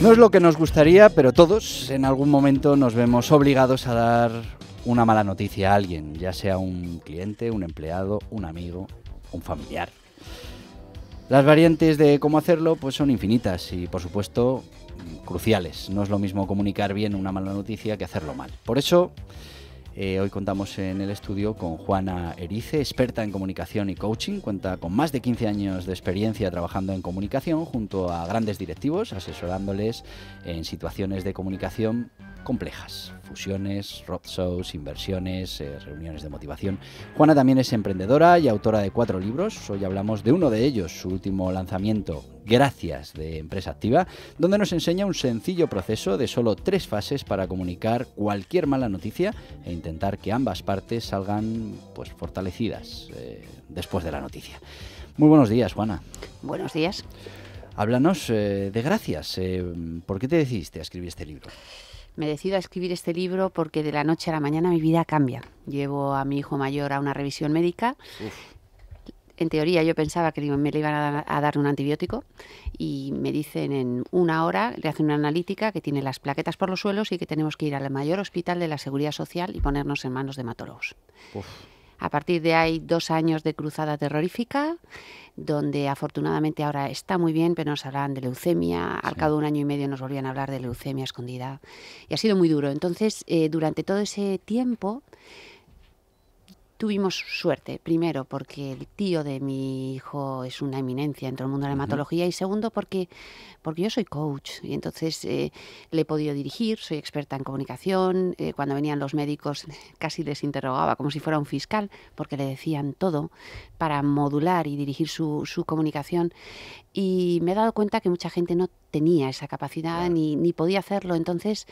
No es lo que nos gustaría, pero todos en algún momento nos vemos obligados a dar una mala noticia a alguien, ya sea un cliente, un empleado, un amigo, un familiar. Las variantes de cómo hacerlo pues son infinitas y por supuesto cruciales. No es lo mismo comunicar bien una mala noticia que hacerlo mal. Por eso eh, hoy contamos en el estudio con Juana Erice, experta en comunicación y coaching. Cuenta con más de 15 años de experiencia trabajando en comunicación junto a grandes directivos, asesorándoles en situaciones de comunicación complejas. Fusiones, roadshows, inversiones, eh, reuniones de motivación. Juana también es emprendedora y autora de cuatro libros. Hoy hablamos de uno de ellos, su último lanzamiento, Gracias, de Empresa Activa, donde nos enseña un sencillo proceso de solo tres fases para comunicar cualquier mala noticia e intentar que ambas partes salgan pues, fortalecidas eh, después de la noticia. Muy buenos días, Juana. Buenos días. Háblanos eh, de gracias. Eh, ¿Por qué te decidiste a escribir este libro? Me decido a escribir este libro porque de la noche a la mañana mi vida cambia. Llevo a mi hijo mayor a una revisión médica. En teoría yo pensaba que me le iban a, dar un antibiótico y me dicen en una hora, le hacen una analítica que tiene las plaquetas por los suelos y que tenemos que ir al mayor hospital de la Seguridad Social y ponernos en manos de hematólogos. A partir de ahí, dos años de cruzada terrorífica, donde afortunadamente ahora está muy bien, pero nos hablaban de leucemia, al cabo de un año y medio nos volvían a hablar de leucemia escondida y ha sido muy duro. Entonces, eh, durante todo ese tiempo Tuvimos suerte, primero, porque el tío de mi hijo es una eminencia en todo el mundo de la hematología, y segundo, porque, porque yo soy coach y entonces eh, le he podido dirigir, soy experta en comunicación. Eh, cuando venían los médicos, casi les interrogaba como si fuera un fiscal, porque le decían todo para modular y dirigir su, comunicación. Y me he dado cuenta que mucha gente no tenía esa capacidad ni, ni podía hacerlo. Entonces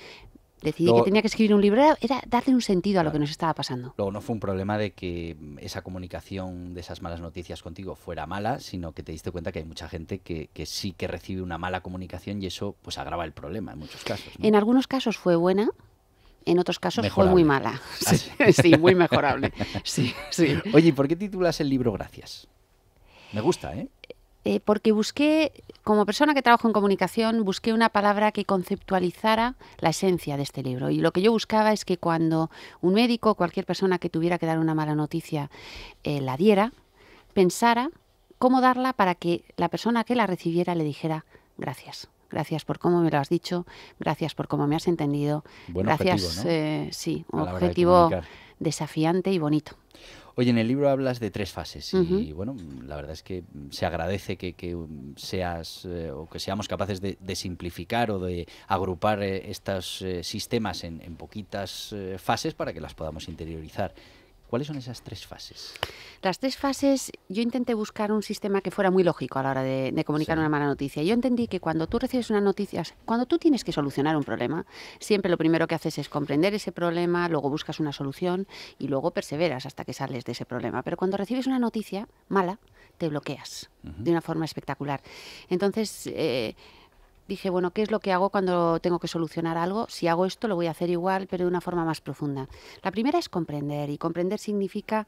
Decidí que tenía que escribir un libro, era darle un sentido a lo que nos estaba pasando. Luego no fue un problema de que esa comunicación de esas malas noticias contigo fuera mala, sino que te diste cuenta que hay mucha gente que, sí que recibe una mala comunicación y eso pues agrava el problema en muchos casos. En algunos casos fue buena, en otros casos fue muy mala. Ah, sí? muy mejorable. Sí, sí. Oye, por qué titulas el libro Gracias? Me gusta, ¿eh? Eh, porque busqué, como persona que trabajo en comunicación, busqué una palabra que conceptualizara la esencia de este libro. Y lo que yo buscaba es que cuando un médico cualquier persona que tuviera que dar una mala noticia eh, la diera, pensara cómo darla para que la persona que la recibiera le dijera gracias. Gracias por cómo me lo has dicho, gracias por cómo me has entendido. gracias, eh, sí, un objetivo desafiante y bonito. Oye, en el libro hablas de tres fases y bueno, la verdad es que se agradece que, que seas eh, o que seamos capaces de, simplificar o de agrupar eh, estos eh, sistemas en, en poquitas fases para que las podamos interiorizar. ¿Cuáles son esas tres fases? Las tres fases, yo intenté buscar un sistema que fuera muy lógico a la hora de, comunicar una mala noticia. Yo entendí que cuando tú recibes una noticia, cuando tú tienes que solucionar un problema, siempre lo primero que haces es comprender ese problema, luego buscas una solución y luego perseveras hasta que sales de ese problema. Pero cuando recibes una noticia mala, te bloqueas de una forma espectacular. Entonces, eh, dije, bueno, ¿qué es lo que hago cuando tengo que solucionar algo? Si hago esto, lo voy a hacer igual, pero de una forma más profunda. La primera es comprender, y comprender significa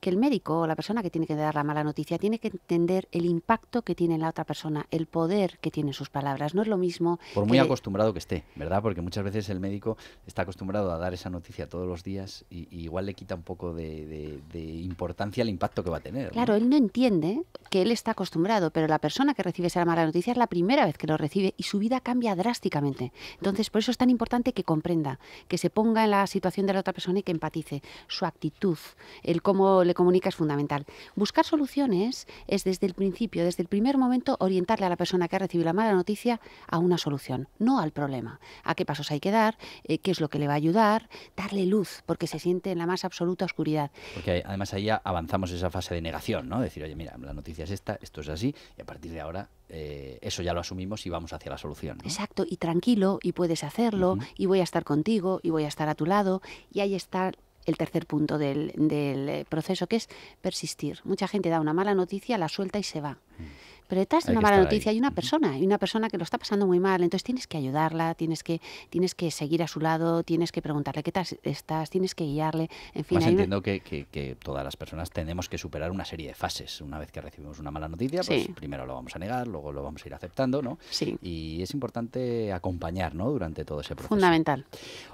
que el médico o la persona que tiene que dar la mala noticia tiene que entender el impacto que tiene en la otra persona, el poder que tienen sus palabras. No es lo mismo. Por muy acostumbrado que esté, ¿verdad? Porque muchas veces el médico está acostumbrado a dar esa noticia todos los días y, igual le quita un poco de, importancia el impacto que va a tener. Claro, él no entiende que él está acostumbrado, pero la persona que recibe esa mala noticia es la primera vez que lo recibe y su vida cambia drásticamente. Entonces, por eso es tan importante que comprenda, que se ponga en la situación de la otra persona y que empatice. Su actitud, el cómo le comunica es fundamental. Buscar soluciones es desde el principio, desde el primer momento, orientarle a la persona que ha recibido la mala noticia a una solución, no al problema. A qué pasos hay que dar, eh, qué es lo que le va a ayudar, darle luz, porque se siente en la más absoluta oscuridad. Porque además ahí avanzamos esa fase de negación, ¿no? Decir, oye, mira, la noticia es esta, esto es así, y a partir de ahora eh, eso ya lo asumimos y vamos hacia la solución. Exacto, y tranquilo, y puedes hacerlo, y voy a estar contigo, y voy a estar a tu lado, y ahí está el tercer punto del, del eh, proceso, que es persistir. Mucha gente da una mala noticia, la suelta y se va. Mm. Pero detrás de una mala noticia hay una persona, hay una persona que lo está pasando muy mal, entonces tienes que ayudarla, tienes que, tienes que seguir a su lado, tienes que preguntarle qué tal estás, tienes que guiarle, en fin. Más entiendo que, todas las personas tenemos que superar una serie de fases. Una vez que recibimos una mala noticia, pues primero lo vamos a negar, luego lo vamos a ir aceptando, ¿no? Sí. Y es importante acompañar, ¿no? Durante todo ese proceso. Fundamental.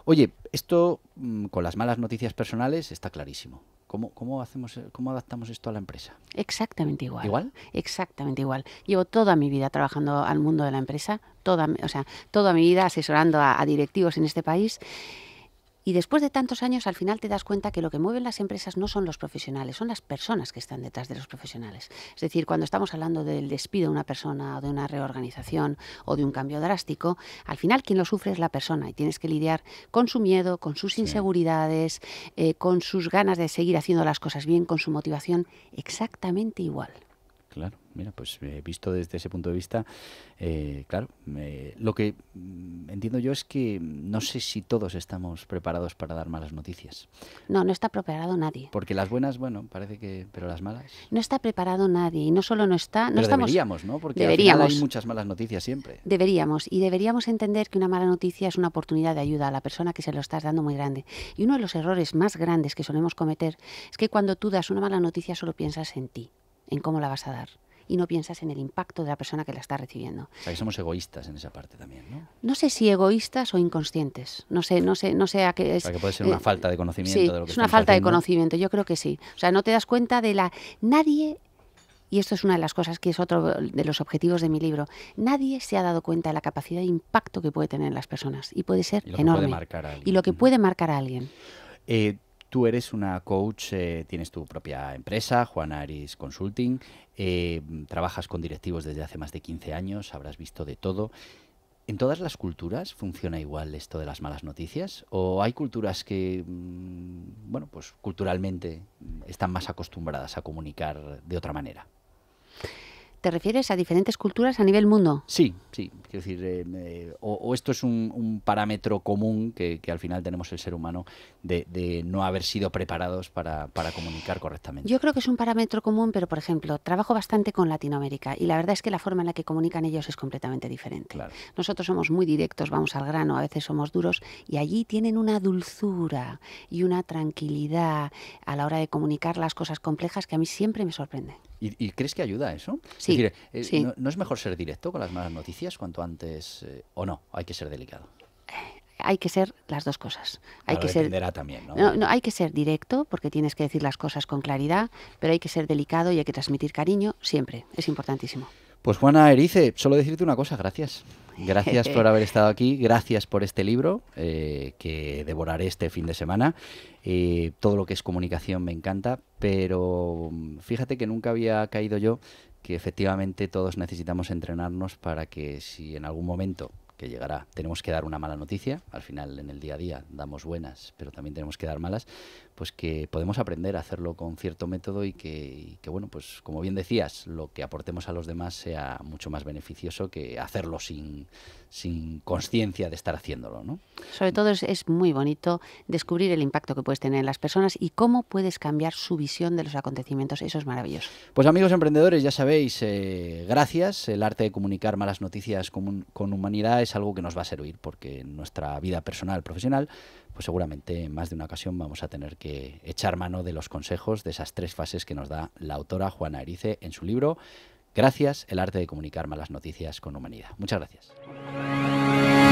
Oye, esto mm, con las malas noticias personales está clarísimo ¿Cómo, cómo, hacemos, ¿Cómo adaptamos esto a la empresa? Exactamente igual. ¿Igual? Exactamente igual. Llevo toda mi vida trabajando al mundo de la empresa, toda, o sea, toda mi vida asesorando a, a directivos en este país y después de tantos años, al final te das cuenta que lo que mueven las empresas no son los profesionales, son las personas que están detrás de los profesionales. Es decir, cuando estamos hablando del despido de una persona o de una reorganización o de un cambio drástico, al final quien lo sufre es la persona y tienes que lidiar con su miedo, con sus inseguridades, eh, con sus ganas de seguir haciendo las cosas bien, con su motivación, exactamente igual. Claro, mira, pues he eh, visto desde ese punto de vista, eh, claro, lo que mm, entiendo yo es que no sé si todos estamos preparados para dar malas noticias. No, no está preparado nadie. Porque las buenas, bueno, parece que, pero las malas. No está preparado nadie y no solo no está, no estamos. Deberíamos, ¿no? Porque hay muchas malas noticias siempre. Deberíamos y deberíamos entender que una mala noticia es una oportunidad de ayuda a la persona que se lo estás dando muy grande. Y uno de los errores más grandes que solemos cometer es que cuando tú das una mala noticia solo piensas en ti en cómo la vas a dar y no piensas en el impacto de la persona que la está recibiendo. O sea, que somos egoístas en esa parte también, ¿no? No sé si egoístas o inconscientes. No sé, no sé, no sé a qué es. que puede ser una eh, falta de conocimiento de lo que es una falta de conocimiento. Yo creo que sí. O sea, no te das cuenta de la nadie y esto es una de las cosas que es otro de los objetivos de mi libro. Nadie se ha dado cuenta de la capacidad de impacto que puede tener en las personas y puede ser enorme. y lo que puede marcar a alguien. Tú eres una coach, eh, tienes tu propia empresa, Juan Aris Consulting, eh, trabajas con directivos desde hace más de 15 años, habrás visto de todo. ¿En todas las culturas funciona igual esto de las malas noticias? ¿O hay culturas que, mm, bueno, pues culturalmente están más acostumbradas a comunicar de otra manera? ¿Te refieres a diferentes culturas a nivel mundo? Sí, sí. Quiero decir, eh, o, esto es un, parámetro común que, al final tenemos el ser humano de, no haber sido preparados para, comunicar correctamente. Yo creo que es un parámetro común, pero por ejemplo, trabajo bastante con Latinoamérica y la verdad es que la forma en la que comunican ellos es completamente diferente. Nosotros somos muy directos, vamos al grano, a veces somos duros y allí tienen una dulzura y una tranquilidad a la hora de comunicar las cosas complejas que a mí siempre me sorprende. ¿Y, crees que ayuda eso? Sí. Eh, no, es mejor ser directo con las malas noticias cuanto antes eh, o no? Hay que ser delicado hay que ser las dos cosas. Hay que ser, No, Hay que ser directo, porque tienes que decir las cosas con claridad, pero hay que ser delicado y hay que transmitir cariño siempre. Es importantísimo. Pues Juana Erice, solo decirte una cosa, gracias. Gracias por haber estado aquí, gracias por este libro eh, que devoraré este fin de semana. Eh, todo lo que es comunicación me encanta, pero mm, fíjate que nunca había caído yo que efectivamente todos necesitamos entrenarnos para que si en algún momento que llegará. Tenemos que dar una mala noticia, al final en el día a día damos buenas, pero también tenemos que dar malas, pues que podemos aprender a hacerlo con cierto método y que, bueno, pues como bien decías, lo que aportemos a los demás sea mucho más beneficioso que hacerlo sin, sin conciencia de estar haciéndolo, ¿no? Sobre todo es, muy bonito descubrir el impacto que puedes tener en las personas y cómo puedes cambiar su visión de los acontecimientos. Eso es maravilloso. Pues amigos emprendedores, ya sabéis, eh, gracias. El arte de comunicar malas noticias con, con humanidad es algo que nos va a servir porque en nuestra vida personal, profesional, pues seguramente en más de una ocasión vamos a tener que echar mano de los consejos de esas tres fases que nos da la autora Juana Erice en su libro Gracias, el arte de comunicar malas noticias con humanidad. Muchas gracias.